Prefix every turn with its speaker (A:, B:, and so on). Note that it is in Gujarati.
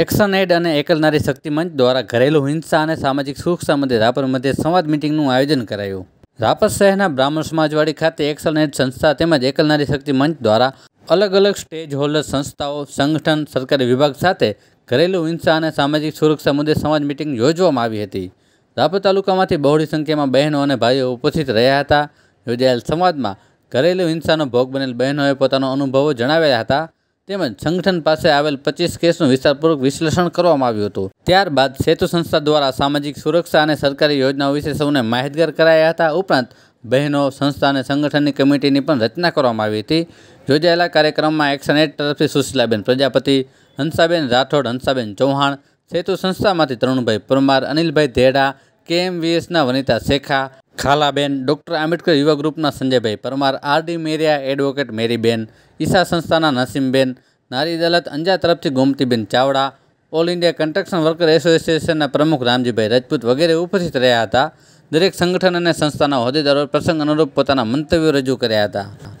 A: એક્શન એડ અને એકલનારી નારી શક્તિ મંચ દ્વારા ઘરેલુ હિંસા અને સામાજિક સુખ સંબંધે રાપર મધ્ય સંવાદ મિટિંગનું આયોજન કરાયું રાપર શહેરના બ્રાહ્મણ સમાજવાડી ખાતે એક્શન એડ સંસ્થા તેમજ એકલનારી શક્તિ મંચ દ્વારા અલગ અલગ સ્ટેજ હોલ્ડર સંસ્થાઓ સંગઠન સરકારી વિભાગ સાથે ઘરેલુ હિંસા અને સામાજિક સુરક્ષા મુદ્દે સંવાદ મિટિંગ યોજવામાં આવી હતી રાપર તાલુકામાંથી બહોળી સંખ્યામાં બહેનો અને ભાઈઓ ઉપસ્થિત રહ્યા હતા યોજાયેલ સંવાદમાં ઘરેલુ હિંસાનો ભોગ બનેલ બહેનોએ પોતાનો અનુભવો જણાવ્યા હતા તેમજ સંગઠન પાસે આવેલ પચીસ કેસનું વિસ્તારપૂર્વક વિશ્લેષણ કરવામાં આવ્યું હતું ત્યારબાદ સેતુ સંસ્થા દ્વારા સામાજિક સુરક્ષા અને સરકારી યોજનાઓ વિશે સૌને માહિતગાર કરાયા હતા ઉપરાંત બહેનો સંસ્થા અને સંગઠનની કમિટીની પણ રચના કરવામાં આવી હતી યોજાયેલા કાર્યક્રમમાં એક્શન એડ તરફથી સુશીલાબેન પ્રજાપતિ હંસાબેન રાઠોડ હંસાબેન ચૌહાણ સેતુ સંસ્થામાંથી તરુણભાઈ પરમાર અનિલભાઈ ધેડા કેએમવીએસના વનિતા શેખા ખાલાબેન ડૉક્ટર આંબેડકર યુવા ગ્રુપના સંજયભાઈ પરમાર આરડી મેરિયા એડવોકેટ મેરીબેન ઈશા સંસ્થાના નસીમબેન નારી અદાલત અંજા તરફથી Gomtiben Chavda all India construction worker એસોસિએશનના પ્રમુખ રામજીભાઈ રજપૂત વગેરે ઉપસ્થિત રહ્યા હતા દરેક સંગઠન અને સંસ્થાના હોદ્દેદારોએ પ્રસંગ અનુરૂપ પોતાના મંતવ્યો રજૂ કર્યા હતા